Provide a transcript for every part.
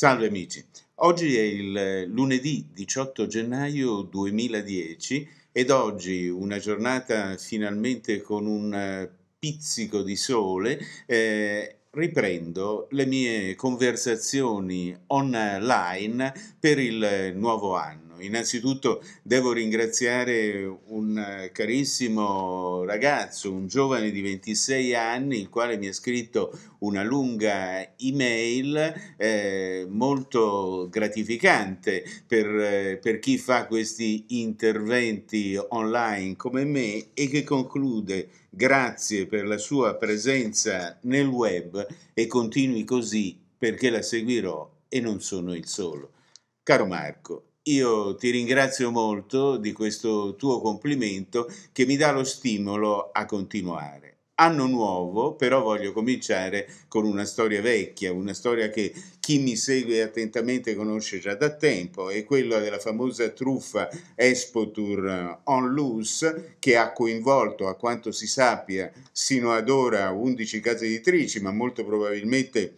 Salve amici, oggi è il eh, lunedì 18 gennaio 2010 ed oggi una giornata finalmente con un eh, pizzico di sole. Eh, riprendo le mie conversazioni online per il nuovo anno Diciamo, innanzitutto devo ringraziare un eh, carissimo ragazzo, un giovane di 26 anni, il quale mi ha scritto una lunga email eh, molto gratificante per, eh, per chi fa questi interventi online come me e che conclude grazie per la sua presenza nel web e continui così perché la seguirò e non sono il solo. Caro Marco, io ti ringrazio molto di questo tuo complimento che mi dà lo stimolo a continuare. Anno nuovo, però voglio cominciare con una storia vecchia, una storia che chi mi segue attentamente conosce già da tempo, è quella della famosa truffa Espotur on Loose che ha coinvolto, a quanto si sappia, sino ad ora 11 case editrici, ma molto probabilmente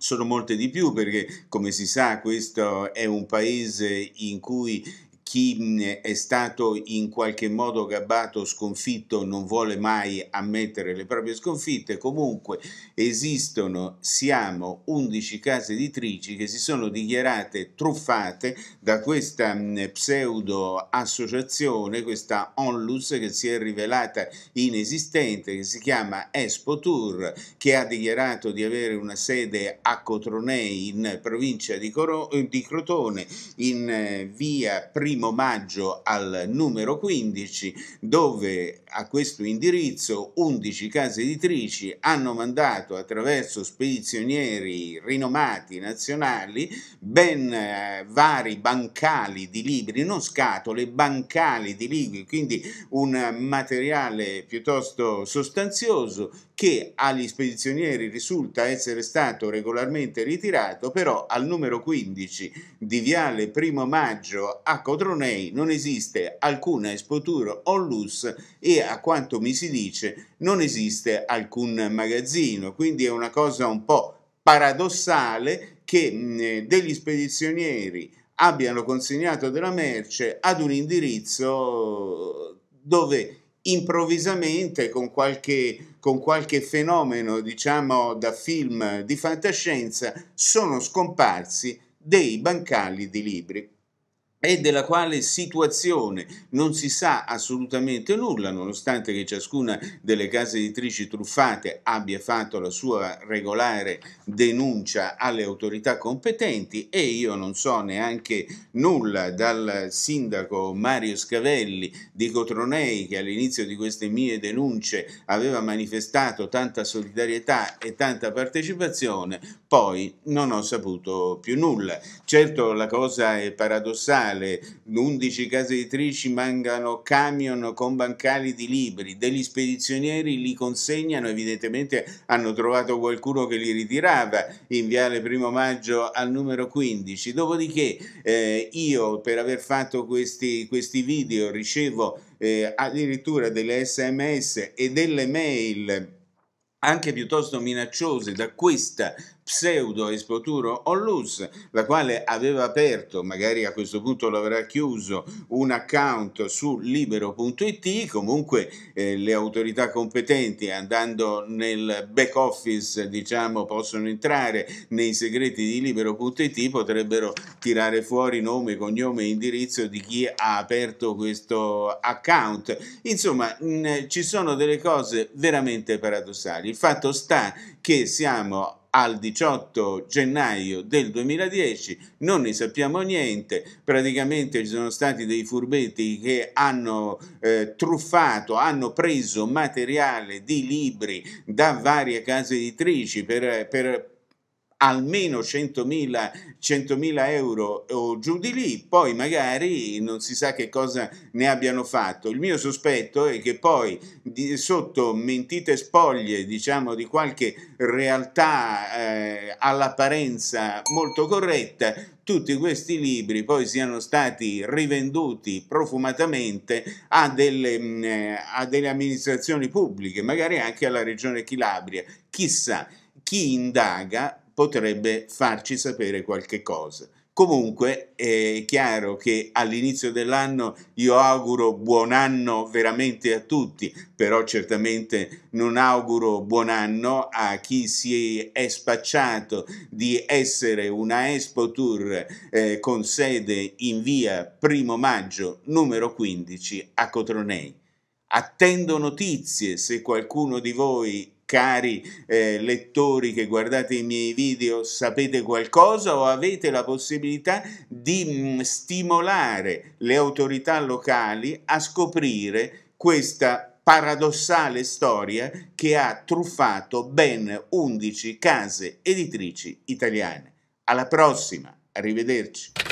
sono molte di più perché, come si sa, questo è un paese in cui chi è stato in qualche modo gabbato, sconfitto, non vuole mai ammettere le proprie sconfitte. Comunque esistono, siamo 11 case editrici che si sono dichiarate truffate da questa pseudo associazione, questa onlus che si è rivelata inesistente, che si chiama Expo Tour, che ha dichiarato di avere una sede a Cotronei in provincia di, Coro- di Crotone, in eh, via Prima primo maggio al numero 15 dove a questo indirizzo 11 case editrici hanno mandato attraverso spedizionieri rinomati nazionali ben eh, vari bancali di libri, non scatole, bancali di libri, quindi un materiale piuttosto sostanzioso che agli spedizionieri risulta essere stato regolarmente ritirato, però al numero 15 di Viale Primo Maggio a Codro Tronei non esiste alcuna espotura onlus e a quanto mi si dice non esiste alcun magazzino, quindi è una cosa un po' paradossale che mh, degli spedizionieri abbiano consegnato della merce ad un indirizzo dove improvvisamente con qualche, con qualche fenomeno diciamo da film di fantascienza sono scomparsi dei bancali di libri e della quale situazione non si sa assolutamente nulla, nonostante che ciascuna delle case editrici truffate abbia fatto la sua regolare denuncia alle autorità competenti e io non so neanche nulla dal sindaco Mario Scavelli di Cotronei che all'inizio di queste mie denunce aveva manifestato tanta solidarietà e tanta partecipazione, poi non ho saputo più nulla. Certo la cosa è paradossale Natale, 11 case editrici mancano camion con bancali di libri, degli spedizionieri li consegnano, evidentemente hanno trovato qualcuno che li ritirava in Viale Primo Maggio al numero 15, dopodiché eh, io per aver fatto questi, questi video ricevo eh, addirittura delle sms e delle mail anche piuttosto minacciose da questa pseudo Espoturo Onlus, la quale aveva aperto, magari a questo punto lo avrà chiuso, un account su libero.it, comunque eh, le autorità competenti andando nel back office, diciamo, possono entrare nei segreti di libero.it, potrebbero tirare fuori nome, cognome e indirizzo di chi ha aperto questo account. Insomma, mh, ci sono delle cose veramente paradossali. Il fatto sta che siamo al 18 gennaio del 2010, non ne sappiamo niente, praticamente ci sono stati dei furbetti che hanno eh, truffato, hanno preso materiale di libri da varie case editrici per, per almeno 100.000, 100.000 euro o giù di lì, poi magari non si sa che cosa ne abbiano fatto. Il mio sospetto è che poi di, sotto mentite spoglie, diciamo, di qualche realtà eh, all'apparenza molto corretta, tutti questi libri poi siano stati rivenduti profumatamente a delle, mm, a delle amministrazioni pubbliche, magari anche alla regione Calabria. Chissà, chi indaga potrebbe farci sapere qualche cosa. Comunque è chiaro che all'inizio dell'anno io auguro buon anno veramente a tutti, però certamente non auguro buon anno a chi si è spacciato di essere una Expo Tour eh, con sede in via Primo Maggio numero 15 a Cotronei. Attendo notizie se qualcuno di voi cari eh, lettori che guardate i miei video, sapete qualcosa o avete la possibilità di mh, mm, stimolare le autorità locali a scoprire questa paradossale storia che ha truffato ben 11 case editrici italiane. Alla prossima, arrivederci.